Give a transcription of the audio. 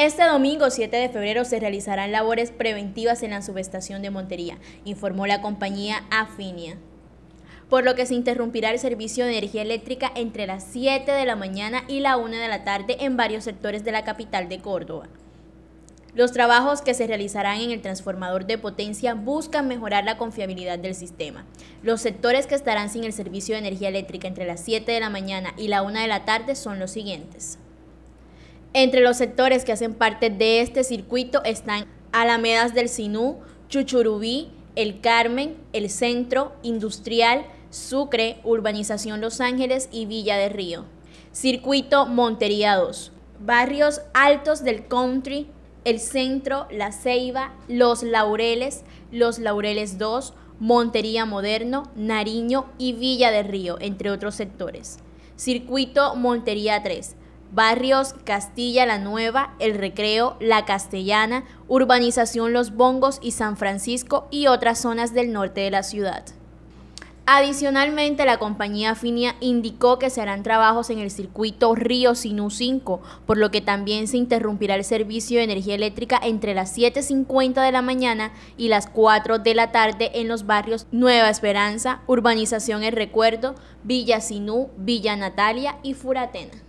Este domingo 7 de febrero se realizarán labores preventivas en la subestación de Montería, informó la compañía Afinia por lo que se interrumpirá el servicio de energía eléctrica entre las 7 de la mañana y la 1 de la tarde en varios sectores de la capital de Córdoba. Los trabajos que se realizarán en el transformador de potencia buscan mejorar la confiabilidad del sistema. Los sectores que estarán sin el servicio de energía eléctrica entre las 7 de la mañana y la 1 de la tarde son los siguientes. Entre los sectores que hacen parte de este circuito están Alamedas del Sinú, Chuchurubí, El Carmen, El Centro, Industrial, Sucre, Urbanización Los Ángeles y Villa de Río. Circuito Montería 2. Barrios altos del country, El Centro, La Ceiba, Los Laureles, Los Laureles 2, Montería Moderno, Nariño y Villa de Río, entre otros sectores. Circuito Montería 3 barrios Castilla la Nueva, El Recreo, La Castellana, urbanización Los Bongos y San Francisco y otras zonas del norte de la ciudad. Adicionalmente, la compañía Finia indicó que se harán trabajos en el circuito Río Sinú 5, por lo que también se interrumpirá el servicio de energía eléctrica entre las 7.50 de la mañana y las 4 de la tarde en los barrios Nueva Esperanza, Urbanización El Recuerdo, Villa Sinú, Villa Natalia y Furatena.